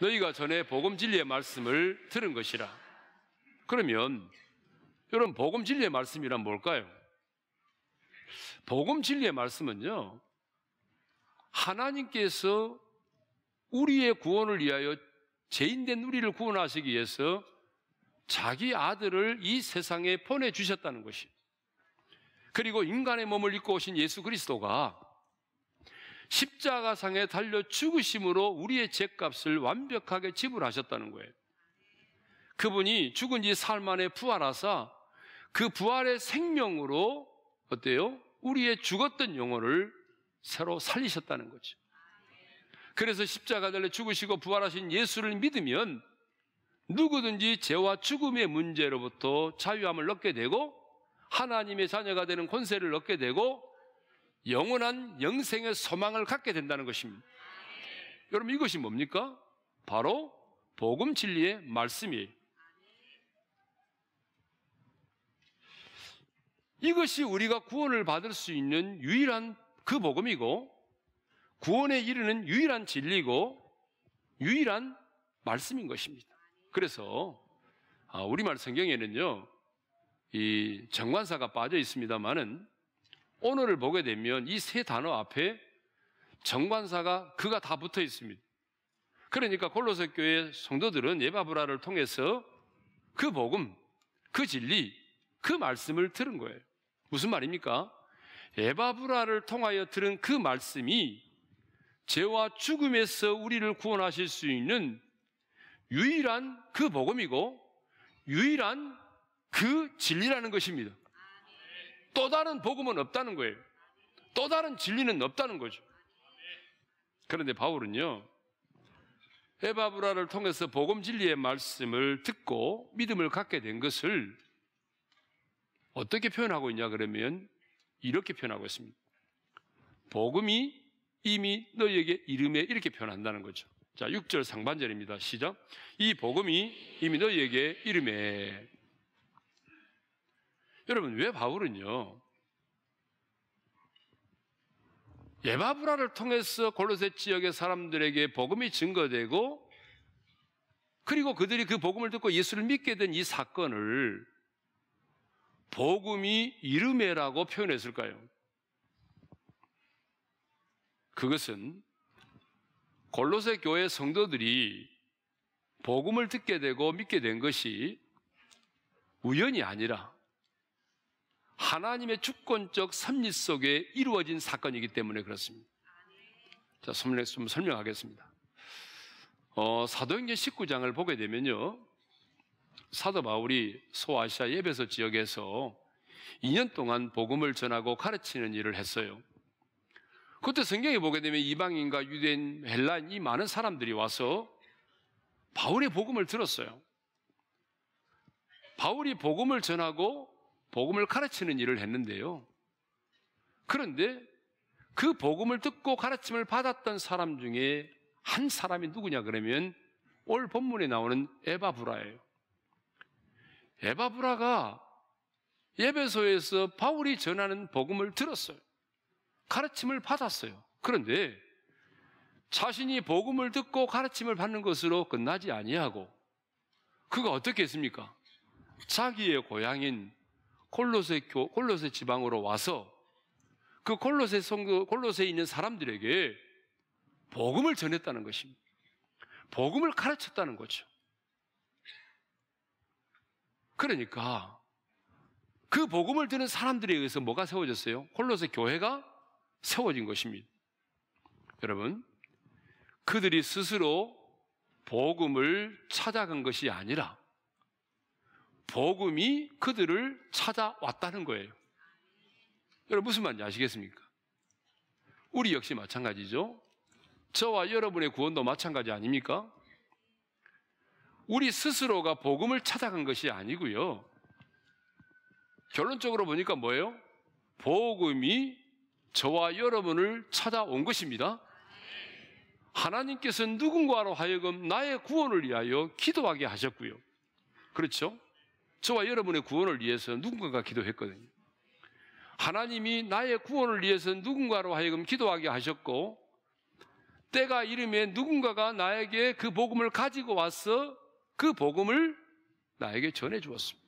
너희가 전에 복음 진리의 말씀을 들은 것이라. 그러면 이런 복음 진리의 말씀이란 뭘까요? 복음 진리의 말씀은요. 하나님께서 우리의 구원을 위하여 죄인된 우리를 구원하시기 위해서 자기 아들을 이 세상에 보내 주셨다는 것이. 그리고 인간의 몸을 입고 오신 예수 그리스도가 십자가상에 달려 죽으심으로 우리의 죄값을 완벽하게 지불하셨다는 거예요. 그분이 죽은 지사 만에 부활하사 그 부활의 생명으로 어때요? 우리의 죽었던 영혼을 새로 살리셨다는 거죠. 그래서 십자가 달려 죽으시고 부활하신 예수를 믿으면 누구든지 죄와 죽음의 문제로부터 자유함을 얻게 되고 하나님의 자녀가 되는 권세를 얻게 되고 영원한 영생의 소망을 갖게 된다는 것입니다. 여러분 이것이 뭡니까? 바로 복음 진리의 말씀이에요. 이것이 우리가 구원을 받을 수 있는 유일한 그 복음이고 구원에 이르는 유일한 진리고 유일한 말씀인 것입니다. 그래서 아, 우리말 성경에는요 이 정관사가 빠져 있습니다만은 오늘을 보게 되면 이 세 단어 앞에 정관사가 그가 다 붙어 있습니다. 그러니까 골로새 교회 성도들은 예바브라를 통해서 그 복음, 그 진리, 그 말씀을 들은 거예요. 무슨 말입니까? 예바브라를 통하여 들은 그 말씀이 죄와 죽음에서 우리를 구원하실 수 있는 유일한 그 복음이고 유일한 그 진리라는 것입니다. 또 다른 복음은 없다는 거예요. 또 다른 진리는 없다는 거죠. 그런데 바울은요, 에바브라를 통해서 복음 진리의 말씀을 듣고 믿음을 갖게 된 것을 어떻게 표현하고 있냐 그러면 이렇게 표현하고 있습니다. 복음이 이미 너희에게 이름에 이렇게 표현한다는 거죠. 자, 6절 상반절입니다. 시작. 이 복음이 이미 너희에게 이름에 여러분, 왜 바울은요? 예바브라를 통해서 골로새 지역의 사람들에게 복음이 증거되고 그리고 그들이 그 복음을 듣고 예수를 믿게 된 이 사건을 복음이 이름에라고 표현했을까요? 그것은 골로새 교회 성도들이 복음을 듣게 되고 믿게 된 것이 우연이 아니라 하나님의 주권적 섭리 속에 이루어진 사건이기 때문에 그렇습니다. 자, 좀 설명하겠습니다. 어, 사도행전 19장을 보게 되면요. 사도 바울이 소아시아 예배소 지역에서 2년 동안 복음을 전하고 가르치는 일을 했어요. 그때 성경에 보게 되면 이방인과 유대인, 헬라인 이 많은 사람들이 와서 바울의 복음을 들었어요. 바울이 복음을 전하고 복음을 가르치는 일을 했는데요. 그런데 그 복음을 듣고 가르침을 받았던 사람 중에 한 사람이 누구냐 그러면 올 본문에 나오는 에바브라예요. 에바브라가 예배소에서 바울이 전하는 복음을 들었어요. 가르침을 받았어요. 그런데 자신이 복음을 듣고 가르침을 받는 것으로 끝나지 아니하고 그가 어떻게 했습니까? 자기의 고향인 콜로세 교 콜로세 지방으로 와서 그 콜로세 성교 콜로세에 있는 사람들에게 복음을 전했다는 것입니다. 복음을 가르쳤다는 거죠. 그러니까 그 복음을 드는 사람들에 의해서 뭐가 세워졌어요? 콜로세 교회가 세워진 것입니다. 여러분, 그들이 스스로 복음을 찾아간 것이 아니라 복음이 그들을 찾아왔다는 거예요. 여러분 무슨 말인지 아시겠습니까? 우리 역시 마찬가지죠. 저와 여러분의 구원도 마찬가지 아닙니까? 우리 스스로가 복음을 찾아간 것이 아니고요. 결론적으로 보니까 뭐예요? 복음이 저와 여러분을 찾아온 것입니다. 하나님께서 누군가로 하여금 나의 구원을 위하여 기도하게 하셨고요. 그렇죠? 저와 여러분의 구원을 위해서 누군가가 기도했거든요. 하나님이 나의 구원을 위해서 누군가로 하여금 기도하게 하셨고, 때가 이르면 누군가가 나에게 그 복음을 가지고 와서 그 복음을 나에게 전해 주었습니다.